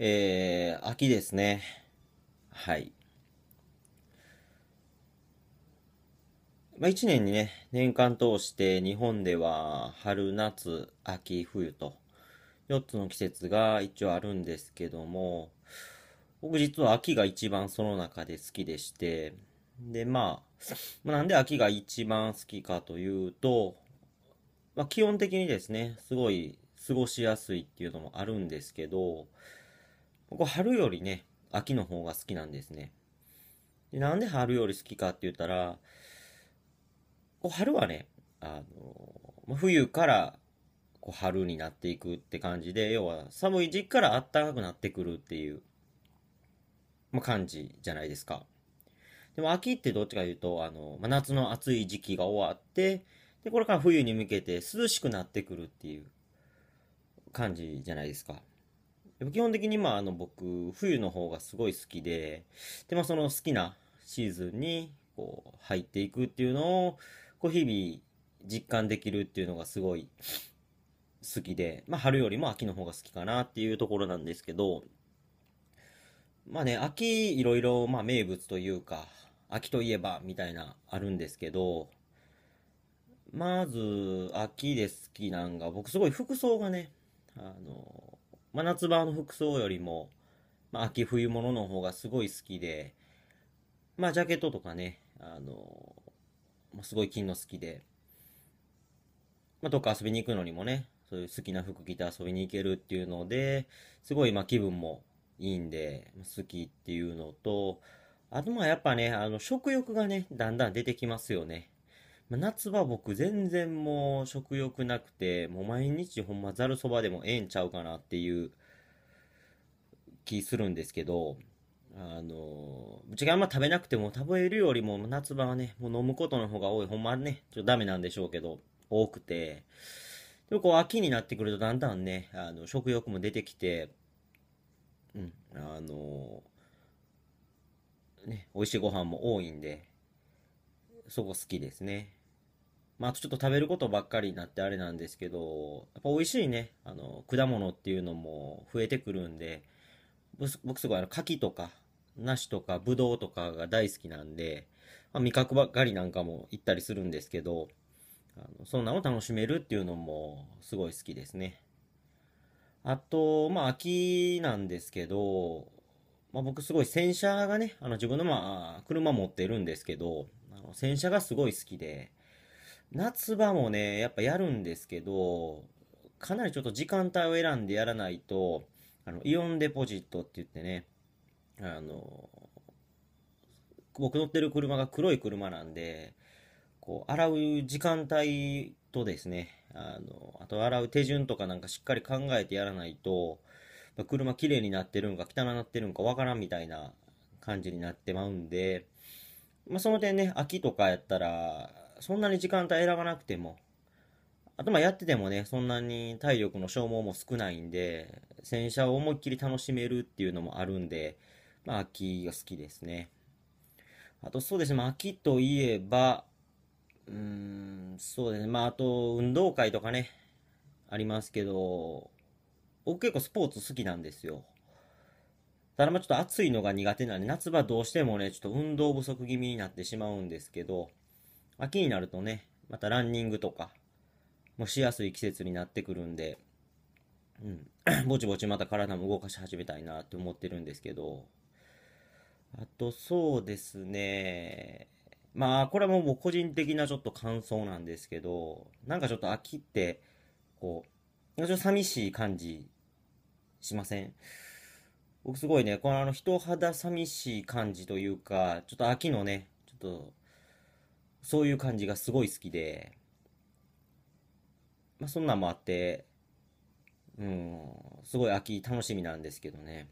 えー、秋ですね。はい。まあ、1年にね、年間通して日本では春、夏、秋、冬と4つの季節が一応あるんですけども、僕実は秋が一番その中で好きでして、で、まあ、なんで秋が一番好きかというと、まあ、基本的にですね、すごい過ごしやすいっていうのもあるんですけど、僕春よりね、秋の方が好きなんですね。でなんで春より好きかって言ったら、こう春はね、あの、ま冬からこう春になっていくって感じで、要は寒い時期から暖かくなってくるっていう、まあ、感じじゃないですか。でも秋ってどっちかというと、あの、まあ、夏の暑い時期が終わって、で、これから冬に向けて涼しくなってくるっていう感じじゃないですか。で基本的にまああの僕、冬の方がすごい好きで、でまあその好きなシーズンにこう入っていくっていうのを、こう日々実感できるっていうのがすごい好きで、まあ春よりも秋の方が好きかなっていうところなんですけど、まあね、秋いろいろまあ名物というか、秋といえばみたいなあるんですけど、まず秋で好きなんが、僕すごい服装がね、あの、真夏場の服装よりも、まあ、秋冬物の方がすごい好きで、まあ、ジャケットとかね、あの、すごい金の好きで、まあ、どっか遊びに行くのにもね、そういう好きな服着て遊びに行けるっていうので、すごい、まあ、気分もいいんで、好きっていうのと、あと、まあ、やっぱね、あの、食欲がね、だんだん出てきますよね。夏場僕全然もう食欲なくて、もう毎日ほんまざるそばでもええんちゃうかなっていう気するんですけど、あの、ぶちがあんま食べなくても食べるよりも夏場はね、もう飲むことの方が多い。ほんまね、ちょっとダメなんでしょうけど、多くて。でもこう秋になってくるとだんだんね、あの、食欲も出てきて、うん、あの、ね、美味しいご飯も多いんで、そこ好きですね。まあ、ちょっと食べることばっかりになってあれなんですけど、やっぱ美味しいね、あの、果物っていうのも増えてくるんで、僕すごいあの、柿とか、梨とか、ぶどうとかが大好きなんで、まあ、味覚ばっかりなんかも行ったりするんですけど、あのそんなのを楽しめるっていうのもすごい好きですね。あと、まあ、秋なんですけど、まあ、僕すごい洗車がね、あの自分のまあ、車持ってるんですけど、あの洗車がすごい好きで、夏場もね、やっぱやるんですけど、かなりちょっと時間帯を選んでやらないと、あの、イオンデポジットって言ってね、あの、僕乗ってる車が黒い車なんで、こう、洗う時間帯とですね、あの、あと洗う手順とかなんかしっかり考えてやらないと、車綺麗になってるんか汚なってるんかわからんみたいな感じになってまうんで、まあ、その点ね、秋とかやったら、そんなに時間帯選ばなくても、あとまあやっててもね、そんなに体力の消耗も少ないんで、洗車を思いっきり楽しめるっていうのもあるんで、まあ秋が好きですね。あとそうですね、まあ、秋といえば、うーん、そうですね、まああと運動会とかね、ありますけど、僕結構スポーツ好きなんですよ。ただまあちょっと暑いのが苦手なんで、夏場どうしてもね、ちょっと運動不足気味になってしまうんですけど、秋になるとね、またランニングとか、もしやすい季節になってくるんで、うん、ぼちぼちまた体も動かし始めたいなって思ってるんですけど、あとそうですね、まあこれももう個人的なちょっと感想なんですけど、なんかちょっと秋って、こう、ちょっと寂しい感じしません僕すごいね、このあの人肌寂しい感じというか、ちょっと秋のね、ちょっとそういう感じがすごい好きで、まあ、そんなんもあって、うん、すごい秋楽しみなんですけどね。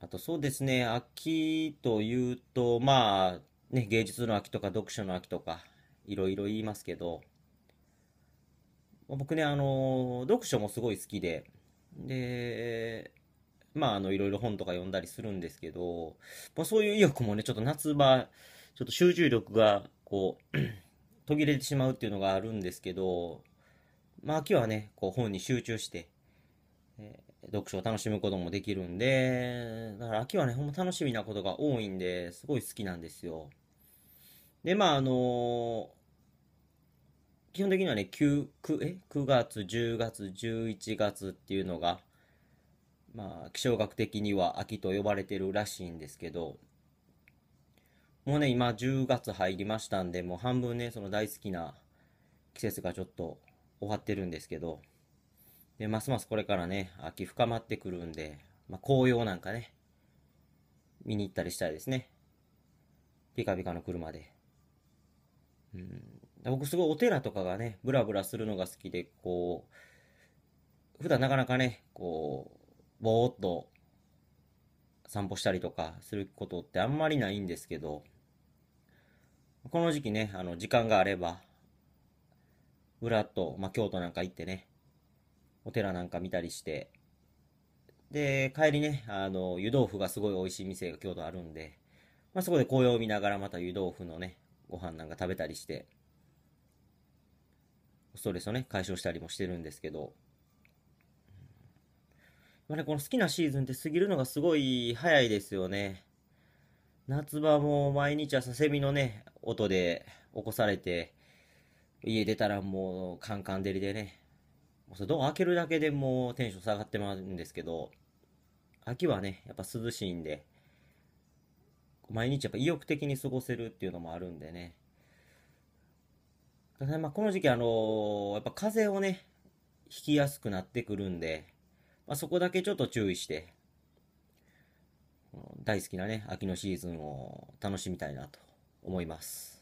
あとそうですね、秋というと、まあ、ね、芸術の秋とか読書の秋とか、いろいろ言いますけど、僕ね、あの、読書もすごい好きで、で、まあ、あの、いろいろ本とか読んだりするんですけど、まあ、そういう意欲もね、ちょっと夏場、ちょっと集中力が、こう、途切れてしまうっていうのがあるんですけど、まあ、秋はね、こう、本に集中して、えー、読書を楽しむこともできるんで、だから秋はね、ほんま楽しみなことが多いんで、すごい好きなんですよ。で、まあ、あのー、基本的にはね、9、9え9月、10月、11月っていうのが、まあ、気象学的には秋と呼ばれてるらしいんですけど、もうね、今10月入りましたんで、もう半分ね、その大好きな季節がちょっと終わってるんですけど、で、ますますこれからね、秋深まってくるんで、まあ、紅葉なんかね、見に行ったりしたいですね。ピカピカの車で。うん、僕すごいお寺とかがね、ブラブラするのが好きで、こう、普段なかなかね、こう、ぼーっと散歩したりとかすることってあんまりないんですけど、この時期ね、あの、時間があれば、裏と、まあ、京都なんか行ってね、お寺なんか見たりして、で、帰りね、あの、湯豆腐がすごい美味しい店が京都あるんで、まあ、そこで紅葉を見ながらまた湯豆腐のね、ご飯なんか食べたりして、ストレスをね、解消したりもしてるんですけど、まあね、この好きなシーズンって過ぎるのがすごい早いですよね。夏場も毎日朝セミのね、音で起こされて、家出たらもうカンカン照りでね、そドア開けるだけでもうテンション下がってまうんですけど、秋はね、やっぱ涼しいんで、毎日やっぱ意欲的に過ごせるっていうのもあるんでね。ただね、まあ、この時期あのー、やっぱ風をね、引きやすくなってくるんで、まあ、そこだけちょっと注意して、大好きなね、秋のシーズンを楽しみたいなと思います。